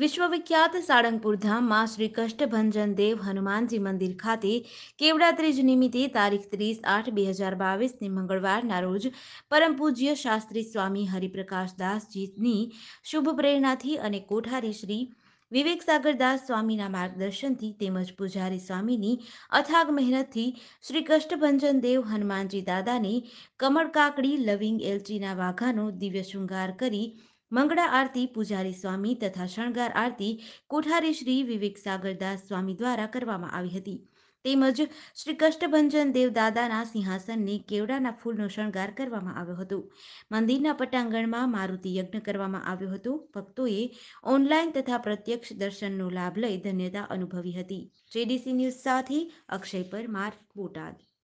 વિશ્વવિખ્યાત સાળંગપુર ધામમાં શ્રી કષ્ટભંજન દેવ હનુમાનજી મંદિર ખાતે કેવડા ત્રીજ નિમિત્તે તારીખ ત્રીસ આઠ બે હજાર બાવીસની મંગળવારના રોજ પરમ પૂજ્ય શાસ્ત્રી સ્વામી હરિપ્રકાશ દાસજીની શુભ પ્રેરણાથી અને કોઠારી શ્રી વિવેક સાગરદાસ સ્વામીના માર્ગદર્શનથી તેમજ પૂજારી સ્વામીની અથાગ મહેનતથી શ્રી કષ્ટભંજન દેવ હનુમાનજી દાદાને કમળકાકડી લવિંગ એલચીના વાઘાનો દિવ્ય શૃંગાર કરી મંગળા આરતી પૂજારી સ્વામી તથા શણગાર આરતી કોઠારી શ્રી વિવેક સાગરદાસ સ્વામી દ્વારા કરવામાં આવી હતી તેમજ શ્રી કષ્ટભંજન દેવદાદાના સિંહાસનને કેવડાના ફૂલનો શણગાર કરવામાં આવ્યો હતો મંદિરના પટાંગણમાં મારુતિ યજ્ઞ કરવામાં આવ્યો હતો ભક્તોએ ઓનલાઈન તથા પ્રત્યક્ષ દર્શનનો લાભ લઈ ધન્યતા અનુભવી હતી જેડીસી ન્યૂઝ સાથે અક્ષય પરમાર બોટાદ